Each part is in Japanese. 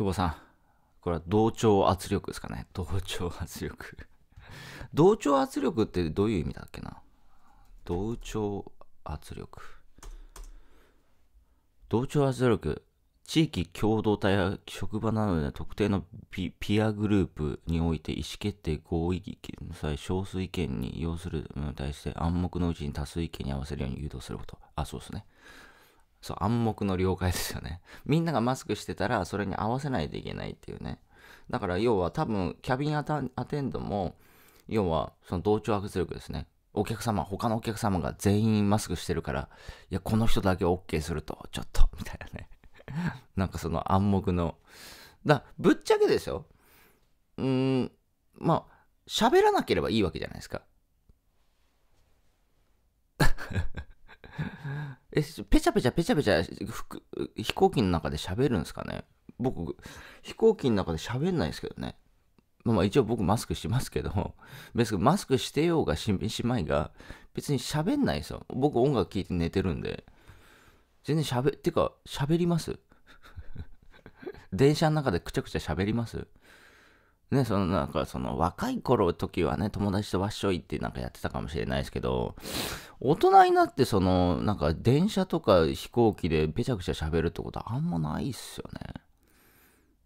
久保さん。これは同調圧力ですかね。同調圧力 同調圧力ってどういう意味だっけな同調圧力。同調圧力。地域共同体や職場などで特定のピアグループにおいて意思決定合意の際少数意見に要するものに対して暗黙のうちに多数意見に合わせるように誘導すること。あ、そうですね。そう、暗黙の了解ですよね。みんながマスクしてたら、それに合わせないといけないっていうね。だから、要は多分、キャビンアテンドも、要は、その同調圧力ですね。お客様、他のお客様が全員マスクしてるから、いや、この人だけ OK すると、ちょっと、みたいなね。なんかその暗黙の。だ、ぶっちゃけですよ。うーん、まあ、喋らなければいいわけじゃないですか。え、ペチャペチャペチャペチャ飛行機の中で喋るんですかね僕、飛行機の中で喋んないですけどね。まあまあ一応僕マスクしてますけど、別にマスクしてようがしまいが、別に喋んないですよ。僕音楽聴いて寝てるんで、全然喋、ってか喋ります 電車の中でくちゃくちゃ喋りますね、そのなんかその若い頃時はね、友達とわっしょいってなんかやってたかもしれないですけど、大人になってそのなんか電車とか飛行機でべちゃくちゃ喋るってことはあんまないっすよね。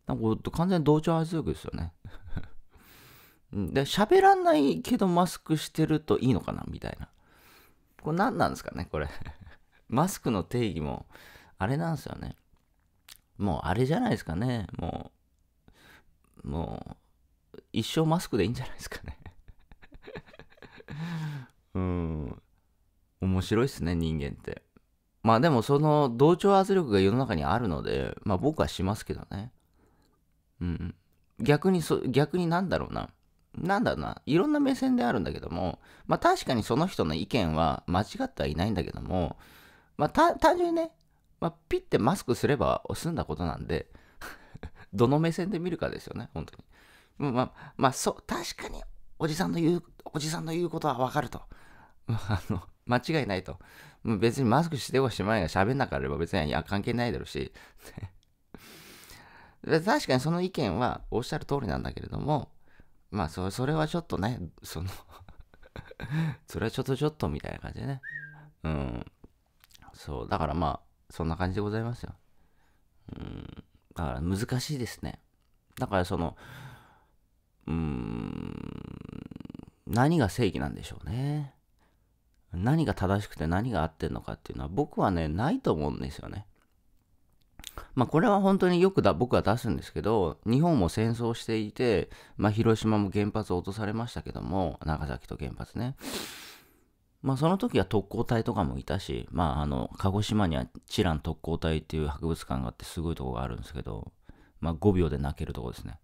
なんか完全に同調圧力ですよね。で、喋らないけどマスクしてるといいのかなみたいな。これ何なんですかねこれマスクの定義も、あれなんですよね。もうあれじゃないですかね。もう、もう、一生マスクでいいんじゃないですかね うん面白いっすね人間ってまあでもその同調圧力が世の中にあるのでまあ僕はしますけどねうん逆にそ逆になんだろうななんだろうないろんな目線であるんだけどもまあ確かにその人の意見は間違ってはいないんだけどもまあ単純にね、まあ、ピッてマスクすれば済んだことなんで どの目線で見るかですよね本当にまあ、まあ、そう、確かに、おじさんの言う、おじさんの言うことはわかると。あの、間違いないと。別にマスクしてはしまいが喋んなかれば別にいや関係ないだろうし。確かにその意見はおっしゃる通りなんだけれども、まあそ、それはちょっとね、その それはちょっとちょっとみたいな感じでね。うん。そう、だからまあ、そんな感じでございますよ。うん。だから難しいですね。だからその、うーん、何が正義なんでしょうね。何が正しくて何が合ってんのかっていうのは僕はね、ないと思うんですよね。まあこれは本当によくだ僕は出すんですけど、日本も戦争していて、まあ広島も原発を落とされましたけども、長崎と原発ね。まあその時は特攻隊とかもいたし、まああの、鹿児島には知覧特攻隊っていう博物館があってすごいとこがあるんですけど、まあ5秒で泣けるとこですね。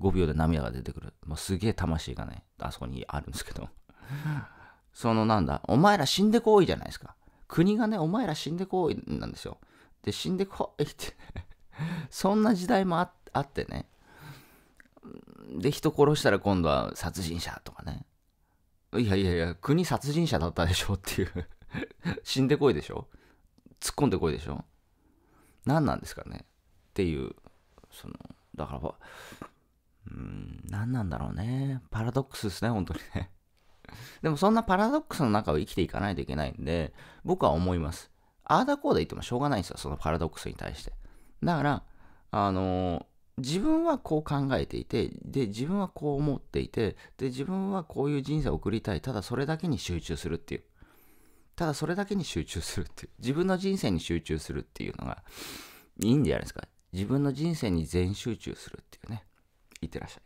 5秒で涙が出てくる。もうすげえ魂がね、あそこにあるんですけど。そのなんだ、お前ら死んでこいじゃないですか。国がね、お前ら死んでこいなんですよ。で、死んでこいって そんな時代もああってね。で、人殺したら今度は殺人者とかね。いやいやいや、国殺人者だったでしょっていう 死んでこいでしょ突っ込んでこいでしょ何なんですかねっていう、その、だから、うん、何なんだろうね。パラドックスですね、本当にね。でもそんなパラドックスの中を生きていかないといけないんで、僕は思います。ああだこうだ言ってもしょうがないんですよ、そのパラドックスに対して。だから、あのー、自分はこう考えていて、で、自分はこう思っていて、で、自分はこういう人生を送りたい。ただそれだけに集中するっていう。ただそれだけに集中するっていう。自分の人生に集中するっていうのが、いいんじゃないですか。自分の人生に全集中するっていうね。Y te la sé.